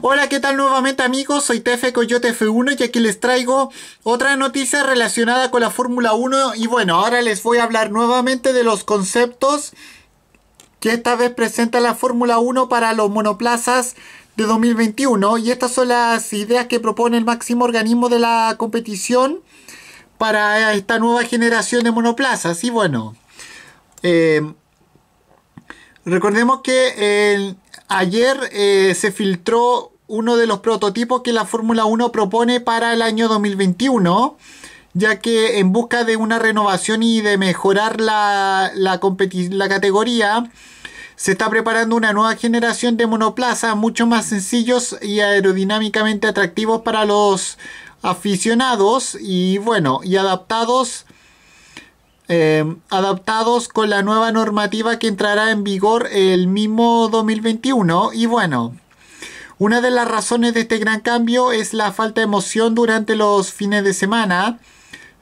Hola, ¿qué tal nuevamente amigos? Soy Tefe Coyote F1 y aquí les traigo otra noticia relacionada con la Fórmula 1 y bueno, ahora les voy a hablar nuevamente de los conceptos que esta vez presenta la Fórmula 1 para los monoplazas de 2021 y estas son las ideas que propone el máximo organismo de la competición para esta nueva generación de monoplazas y bueno, eh, recordemos que el Ayer eh, se filtró uno de los prototipos que la Fórmula 1 propone para el año 2021, ya que en busca de una renovación y de mejorar la, la, categoría, se está preparando una nueva generación de monoplazas mucho más sencillos y aerodinámicamente atractivos para los aficionados y bueno, y adaptados Em, adaptados con la nueva normativa que entrará en vigor el mismo 2021. Y bueno, una de las razones de este gran cambio es la falta de emoción durante los fines de semana,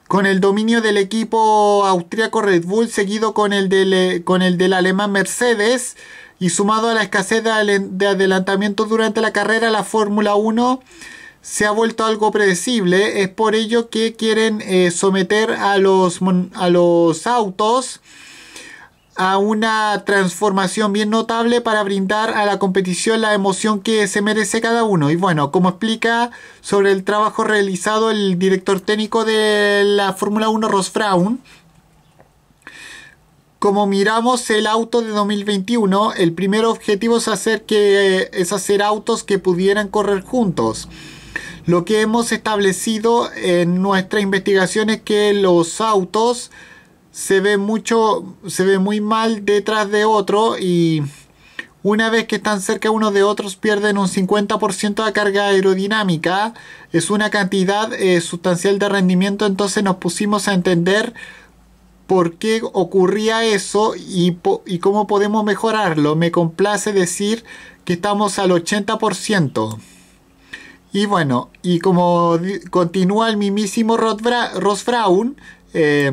con el dominio del equipo austríaco Red Bull seguido con el del, eh, con el del alemán Mercedes. Y sumado a la escasez de adelantamiento durante la carrera, la Fórmula 1 se ha vuelto algo predecible. Es por ello que quieren eh, someter a los, a los autos a una transformación bien notable para brindar a la competición la emoción que se merece cada uno. Y bueno, como explica sobre el trabajo realizado el director técnico de la Fórmula 1, Ross Fraun... como miramos el auto de 2021, el primer objetivo es hacer, que, eh, es hacer autos que pudieran correr juntos. Lo que hemos establecido en nuestra investigación es que los autos se ven mucho, se ven muy mal detrás de otro y una vez que están cerca unos de otros pierden un 50% de carga aerodinámica. Es una cantidad eh, sustancial de rendimiento, entonces nos pusimos a entender por qué ocurría eso y, y cómo podemos mejorarlo. Me complace decir que estamos al 80%. Y bueno, y como continúa el mismísimo Ross Fraun... Eh,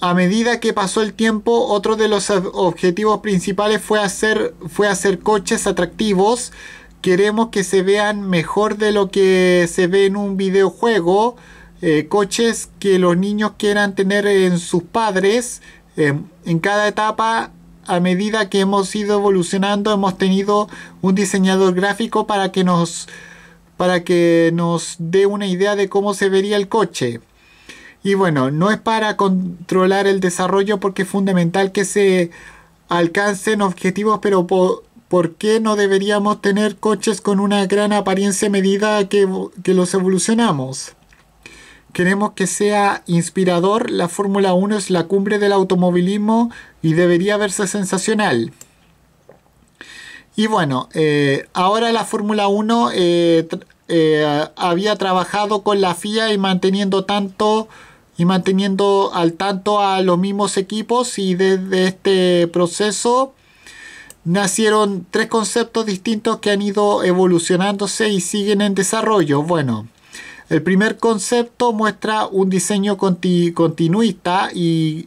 a medida que pasó el tiempo, otro de los objetivos principales fue hacer, fue hacer coches atractivos. Queremos que se vean mejor de lo que se ve en un videojuego. Eh, coches que los niños quieran tener en sus padres. Eh, en cada etapa, a medida que hemos ido evolucionando, hemos tenido un diseñador gráfico para que nos para que nos dé una idea de cómo se vería el coche. Y bueno, no es para controlar el desarrollo porque es fundamental que se alcancen objetivos, pero ¿por qué no deberíamos tener coches con una gran apariencia medida que, que los evolucionamos? Queremos que sea inspirador, la Fórmula 1 es la cumbre del automovilismo y debería verse sensacional. Y bueno, eh, ahora la Fórmula 1 eh, eh, había trabajado con la FIA y manteniendo tanto y manteniendo al tanto a los mismos equipos y desde este proceso nacieron tres conceptos distintos que han ido evolucionándose y siguen en desarrollo. Bueno, el primer concepto muestra un diseño continuista y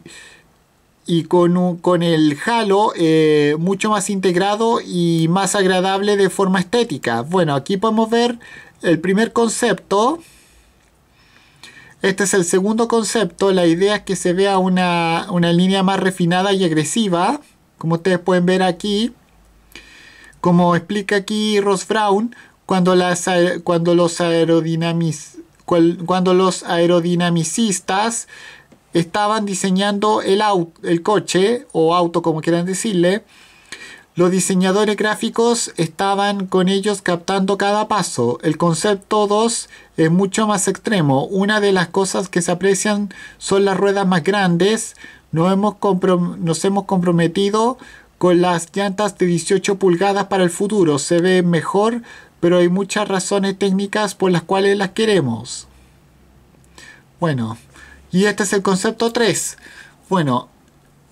y con, con el Halo eh, mucho más integrado y más agradable de forma estética. Bueno, aquí podemos ver el primer concepto. Este es el segundo concepto. La idea es que se vea una, línea más refinada y agresiva, como ustedes pueden ver aquí. Como explica aquí Ross Brown, cuando, las, cuando los aerodinamis cuando los aerodinamicistas estaban diseñando el, coche o auto como quieran decirle, los diseñadores gráficos estaban con ellos captando cada paso. El concepto 2 es mucho más extremo. Una de las cosas que se aprecian son las ruedas más grandes. Nos hemos, nos hemos comprometido con las llantas de 18 pulgadas para el futuro. Se ve mejor, pero hay muchas razones técnicas por las cuales las queremos. Bueno, y este es el concepto 3. Bueno,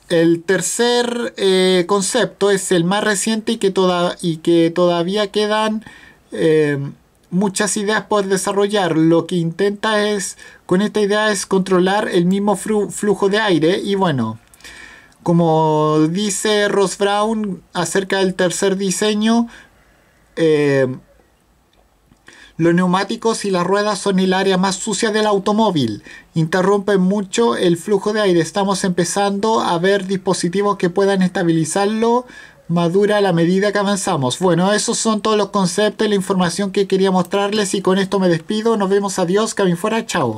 el tercer eh, concepto es el más reciente y que, toda, y que todavía quedan eh, muchas ideas por desarrollar. Lo que intenta es, con esta idea es controlar el mismo flujo de aire y bueno, como dice Ross Brown acerca del tercer diseño, eh, los neumáticos y las ruedas son el área más sucia del automóvil. Interrumpen mucho el flujo de aire. Estamos empezando a ver dispositivos que puedan estabilizarlo madura a la medida que avanzamos. Bueno, esos son todos los conceptos y la información que quería mostrarles y con esto me despido. Nos vemos, adiós, Cabin Fuera, chao.